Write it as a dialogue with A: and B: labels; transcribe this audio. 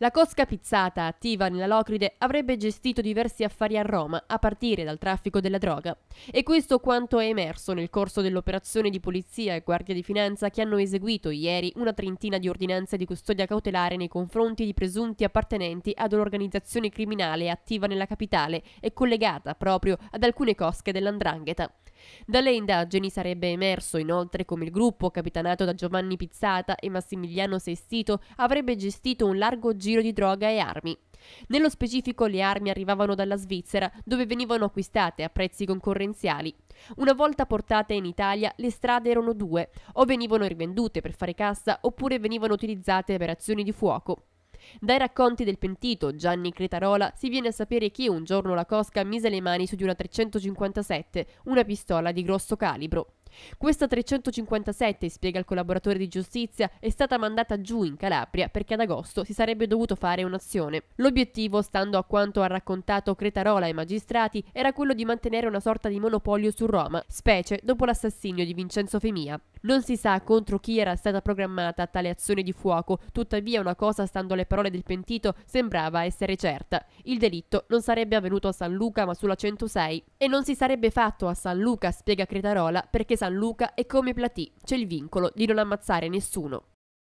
A: La cosca pizzata attiva nella Locride avrebbe gestito diversi affari a Roma, a partire dal traffico della droga. E questo quanto è emerso nel corso dell'operazione di polizia e guardia di finanza che hanno eseguito ieri una trentina di ordinanze di custodia cautelare nei confronti di presunti appartenenti ad un'organizzazione criminale attiva nella capitale e collegata proprio ad alcune cosche dell'andrangheta. Dalle indagini sarebbe emerso inoltre come il gruppo, capitanato da Giovanni Pizzata e Massimiliano Sestito, avrebbe gestito un largo giro di droga e armi. Nello specifico le armi arrivavano dalla Svizzera, dove venivano acquistate a prezzi concorrenziali. Una volta portate in Italia, le strade erano due, o venivano rivendute per fare cassa oppure venivano utilizzate per azioni di fuoco. Dai racconti del pentito Gianni Cretarola si viene a sapere che un giorno la Cosca mise le mani su di una 357, una pistola di grosso calibro. Questa 357, spiega il collaboratore di giustizia, è stata mandata giù in Calabria perché ad agosto si sarebbe dovuto fare un'azione. L'obiettivo, stando a quanto ha raccontato Cretarola ai magistrati, era quello di mantenere una sorta di monopolio su Roma, specie dopo l'assassinio di Vincenzo Femia. Non si sa contro chi era stata programmata tale azione di fuoco, tuttavia una cosa, stando alle parole del pentito, sembrava essere certa. Il delitto non sarebbe avvenuto a San Luca ma sulla 106 e non si sarebbe fatto a San Luca, spiega Cretarola, perché San Luca e come Platì c'è il vincolo di non ammazzare nessuno.